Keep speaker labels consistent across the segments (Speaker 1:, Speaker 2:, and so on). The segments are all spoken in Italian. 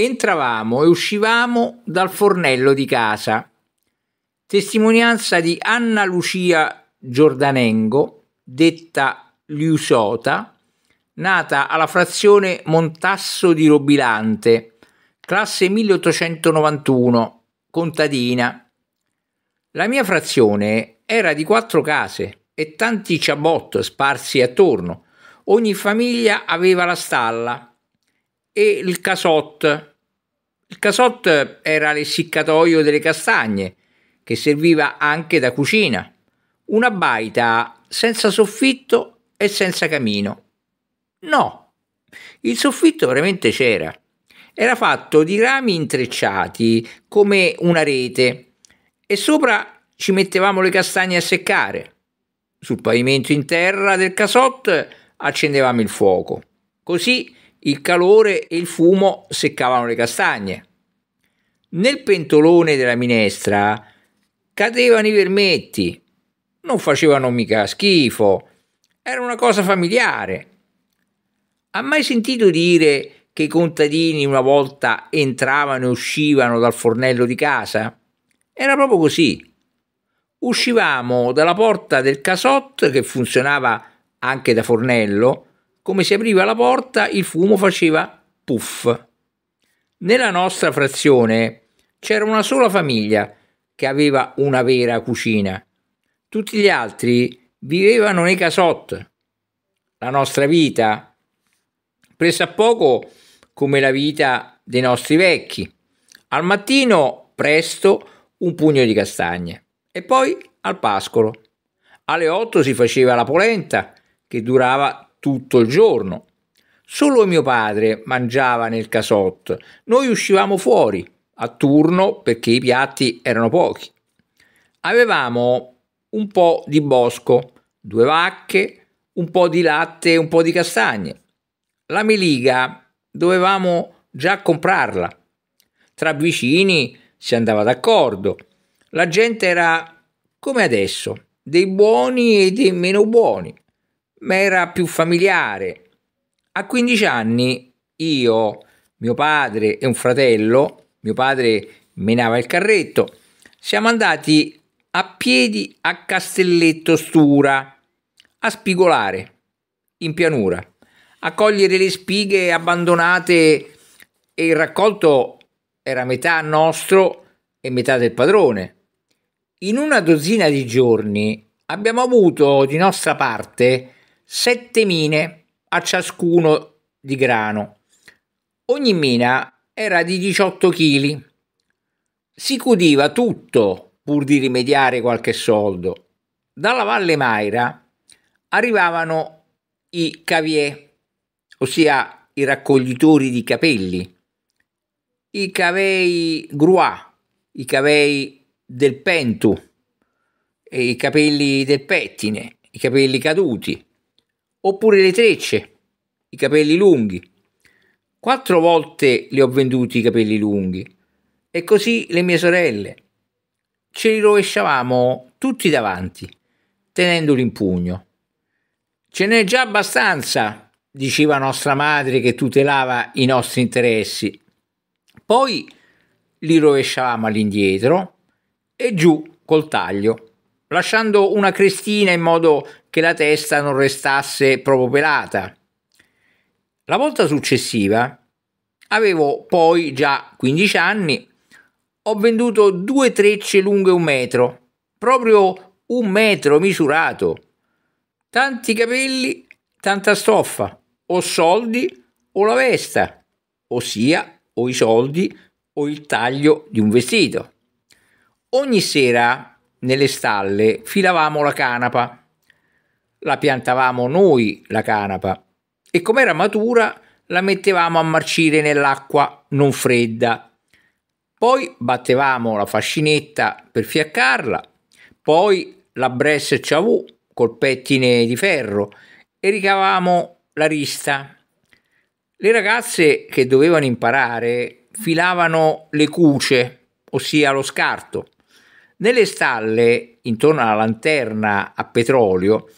Speaker 1: entravamo e uscivamo dal fornello di casa. Testimonianza di Anna Lucia Giordanengo, detta Liusota, nata alla frazione Montasso di Robilante, classe 1891, contadina. La mia frazione era di quattro case e tanti ciabot sparsi attorno. Ogni famiglia aveva la stalla e il casotto. Il casotto era l'essiccatoio delle castagne, che serviva anche da cucina, una baita senza soffitto e senza camino. No, il soffitto veramente c'era. Era fatto di rami intrecciati come una rete e sopra ci mettevamo le castagne a seccare. Sul pavimento in terra del casotto accendevamo il fuoco. Così il calore e il fumo seccavano le castagne. Nel pentolone della minestra cadevano i vermetti, non facevano mica schifo, era una cosa familiare. Ha mai sentito dire che i contadini una volta entravano e uscivano dal fornello di casa? Era proprio così. Uscivamo dalla porta del casotto che funzionava anche da fornello come si apriva la porta il fumo faceva puff. Nella nostra frazione c'era una sola famiglia che aveva una vera cucina. Tutti gli altri vivevano nei casotti. La nostra vita, presa poco come la vita dei nostri vecchi. Al mattino presto un pugno di castagne e poi al pascolo. Alle otto si faceva la polenta che durava tutto il giorno. Solo mio padre mangiava nel casotto, noi uscivamo fuori a turno perché i piatti erano pochi. Avevamo un po' di bosco, due vacche, un po' di latte e un po' di castagne. La meliga dovevamo già comprarla. Tra vicini si andava d'accordo. La gente era come adesso, dei buoni e dei meno buoni ma era più familiare. A 15 anni io, mio padre e un fratello, mio padre menava il carretto, siamo andati a piedi a Castelletto Stura a spigolare in pianura, a cogliere le spighe abbandonate e il raccolto era metà nostro e metà del padrone. In una dozzina di giorni abbiamo avuto di nostra parte sette mine a ciascuno di grano. Ogni mina era di 18 kg. Si cudiva tutto pur di rimediare qualche soldo. Dalla Valle Maira arrivavano i cavier, ossia i raccoglitori di capelli, i cavei gruà, i cavei del pentu, i capelli del pettine, i capelli caduti, oppure le trecce, i capelli lunghi. Quattro volte le ho venduti i capelli lunghi e così le mie sorelle. Ce li rovesciavamo tutti davanti, tenendoli in pugno. Ce n'è già abbastanza, diceva nostra madre che tutelava i nostri interessi. Poi li rovesciavamo all'indietro e giù col taglio, lasciando una crestina in modo che la testa non restasse proprio pelata. La volta successiva avevo poi già 15 anni, ho venduto due trecce lunghe un metro, proprio un metro misurato. Tanti capelli, tanta stoffa, o soldi o la vesta, ossia o i soldi o il taglio di un vestito. Ogni sera nelle stalle filavamo la canapa la piantavamo noi la canapa e come era matura la mettevamo a marcire nell'acqua non fredda. Poi battevamo la fascinetta per fiaccarla, poi la bresse ciavù col pettine di ferro e ricavamo la rista. Le ragazze che dovevano imparare filavano le cuce, ossia lo scarto. Nelle stalle, intorno alla lanterna a petrolio,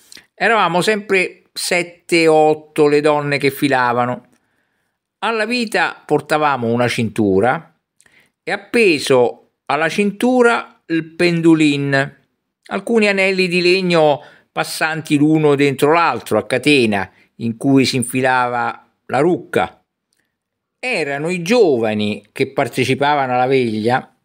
Speaker 1: Eravamo sempre 7-8 le donne che filavano. Alla vita portavamo una cintura e appeso alla cintura il pendulin, alcuni anelli di legno passanti l'uno dentro l'altro a catena in cui si infilava la rucca erano i giovani che partecipavano alla veglia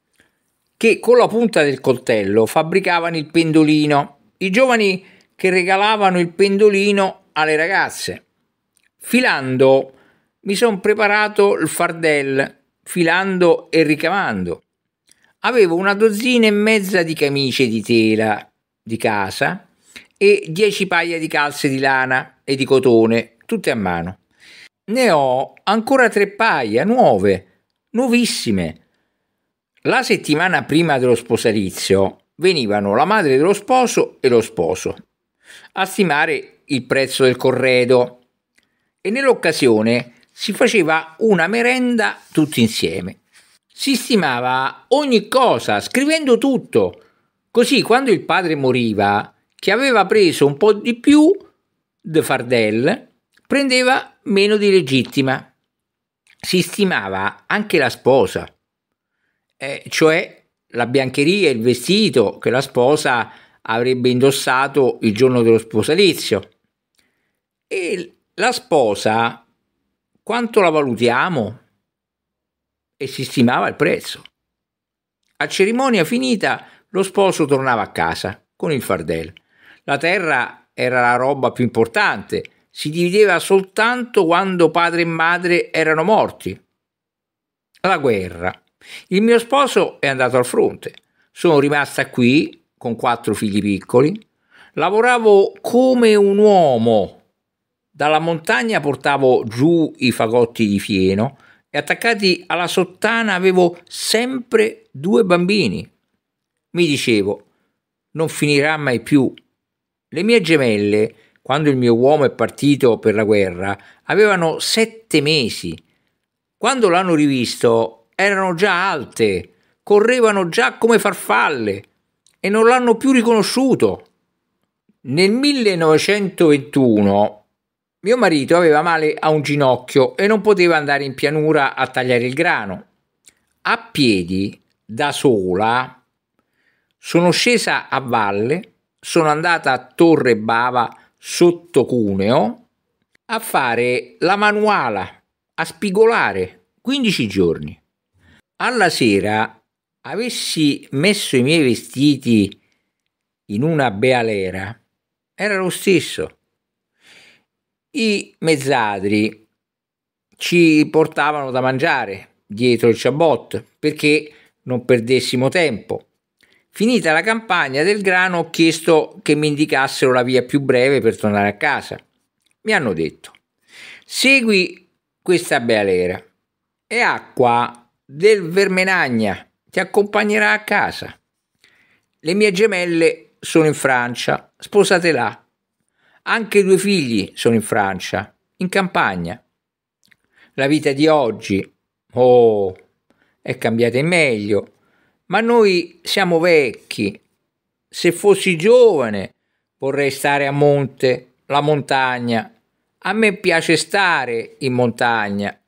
Speaker 1: che con la punta del coltello fabbricavano il pendolino. I giovani che regalavano il pendolino alle ragazze. Filando mi sono preparato il fardel, filando e ricamando. Avevo una dozzina e mezza di camicie di tela di casa e dieci paia di calze di lana e di cotone, tutte a mano. Ne ho ancora tre paia nuove, nuovissime. La settimana prima dello sposalizio venivano la madre dello sposo e lo sposo a stimare il prezzo del corredo e nell'occasione si faceva una merenda tutti insieme. Si stimava ogni cosa scrivendo tutto, così quando il padre moriva, che aveva preso un po' di più de Fardel, prendeva meno di legittima. Si stimava anche la sposa, eh, cioè la biancheria, il vestito che la sposa avrebbe indossato il giorno dello sposalizio. E la sposa, quanto la valutiamo? E si stimava il prezzo. A cerimonia finita, lo sposo tornava a casa con il fardello. La terra era la roba più importante, si divideva soltanto quando padre e madre erano morti. La guerra. Il mio sposo è andato al fronte. Sono rimasta qui con quattro figli piccoli, lavoravo come un uomo. Dalla montagna portavo giù i fagotti di fieno e attaccati alla sottana avevo sempre due bambini. Mi dicevo, non finirà mai più. Le mie gemelle, quando il mio uomo è partito per la guerra, avevano sette mesi. Quando l'hanno rivisto erano già alte, correvano già come farfalle e non l'hanno più riconosciuto. Nel 1921 mio marito aveva male a un ginocchio e non poteva andare in pianura a tagliare il grano. A piedi, da sola, sono scesa a valle, sono andata a Torre Bava sotto Cuneo a fare la manuala, a spigolare 15 giorni. Alla sera avessi messo i miei vestiti in una bealera, era lo stesso. I mezzadri ci portavano da mangiare dietro il ciabot perché non perdessimo tempo. Finita la campagna del grano ho chiesto che mi indicassero la via più breve per tornare a casa. Mi hanno detto, segui questa bealera, è acqua del Vermenagna ti accompagnerà a casa. Le mie gemelle sono in Francia, sposate là. Anche i due figli sono in Francia, in campagna. La vita di oggi, oh, è cambiata in meglio, ma noi siamo vecchi. Se fossi giovane vorrei stare a monte, la montagna. A me piace stare in montagna,